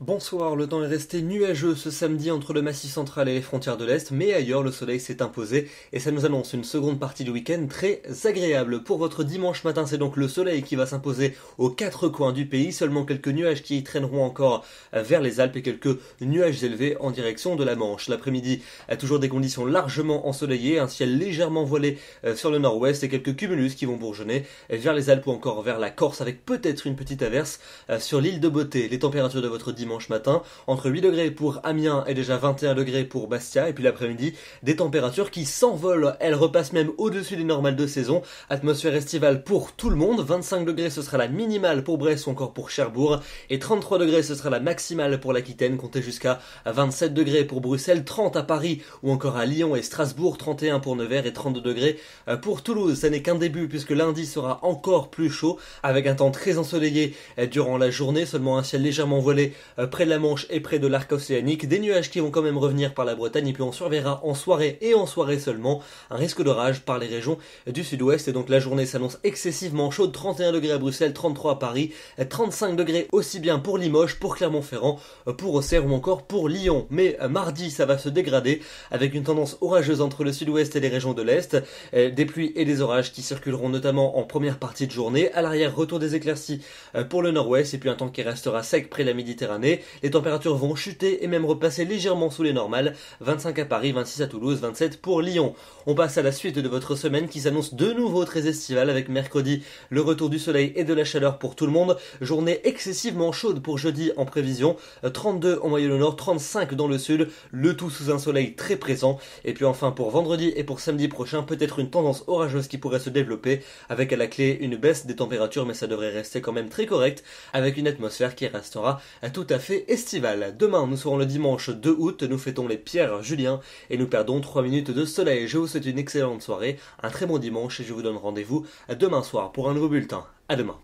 Bonsoir, le temps est resté nuageux ce samedi entre le Massif central et les frontières de l'Est, mais ailleurs le soleil s'est imposé et ça nous annonce une seconde partie du week-end très agréable. Pour votre dimanche matin, c'est donc le soleil qui va s'imposer aux quatre coins du pays, seulement quelques nuages qui y traîneront encore vers les Alpes et quelques nuages élevés en direction de la Manche. L'après-midi a toujours des conditions largement ensoleillées, un ciel légèrement voilé euh, sur le nord-ouest et quelques cumulus qui vont bourgeonner vers les Alpes ou encore vers la Corse avec peut-être une petite averse euh, sur l'île de Beauté. Les températures de votre dimanche dimanche matin, entre 8 degrés pour Amiens et déjà 21 degrés pour Bastia, et puis l'après-midi, des températures qui s'envolent, elles repassent même au-dessus des normales de saison, atmosphère estivale pour tout le monde, 25 degrés ce sera la minimale pour Brest ou encore pour Cherbourg, et 33 degrés ce sera la maximale pour l'Aquitaine, comptez jusqu'à 27 degrés pour Bruxelles, 30 à Paris ou encore à Lyon et Strasbourg, 31 pour Nevers et 32 degrés euh, pour Toulouse. Ce n'est qu'un début puisque lundi sera encore plus chaud avec un temps très ensoleillé euh, durant la journée, seulement un ciel légèrement voilé euh, près de la Manche et près de l'arc océanique. Des nuages qui vont quand même revenir par la Bretagne et puis on surveillera en soirée et en soirée seulement un risque d'orage par les régions du sud-ouest. Et donc la journée s'annonce excessivement chaude, 31 degrés à Bruxelles, 33 à Paris, 35 degrés aussi bien pour Limoges, pour Clermont-Ferrand, euh, pour Auxerre ou encore pour Lyon. Mais euh, mardi ça va se dégrader avec une tendance orageuse entre le sud-ouest et les régions de l'est, des pluies et des orages qui circuleront notamment en première partie de journée. À l'arrière, retour des éclaircies pour le nord-ouest et puis un temps qui restera sec près de la Méditerranée les températures vont chuter et même repasser légèrement sous les normales. 25 à Paris, 26 à Toulouse, 27 pour Lyon. On passe à la suite de votre semaine qui s'annonce de nouveau très estivale avec mercredi le retour du soleil et de la chaleur pour tout le monde. Journée excessivement chaude pour jeudi en prévision. 32 en moyenne au nord, 35 dans le sud. Le tout sous un soleil très présent. Et puis enfin pour vendredi et pour samedi prochain, peut-être une tendance orageuse qui pourrait se développer avec à la clé une baisse des températures mais ça devrait rester quand même très correct avec une atmosphère qui restera à tout à fait estival. Demain, nous serons le dimanche 2 août, nous fêtons les pierres, Julien et nous perdons 3 minutes de soleil. Je vous souhaite une excellente soirée, un très bon dimanche et je vous donne rendez-vous demain soir pour un nouveau bulletin. À demain.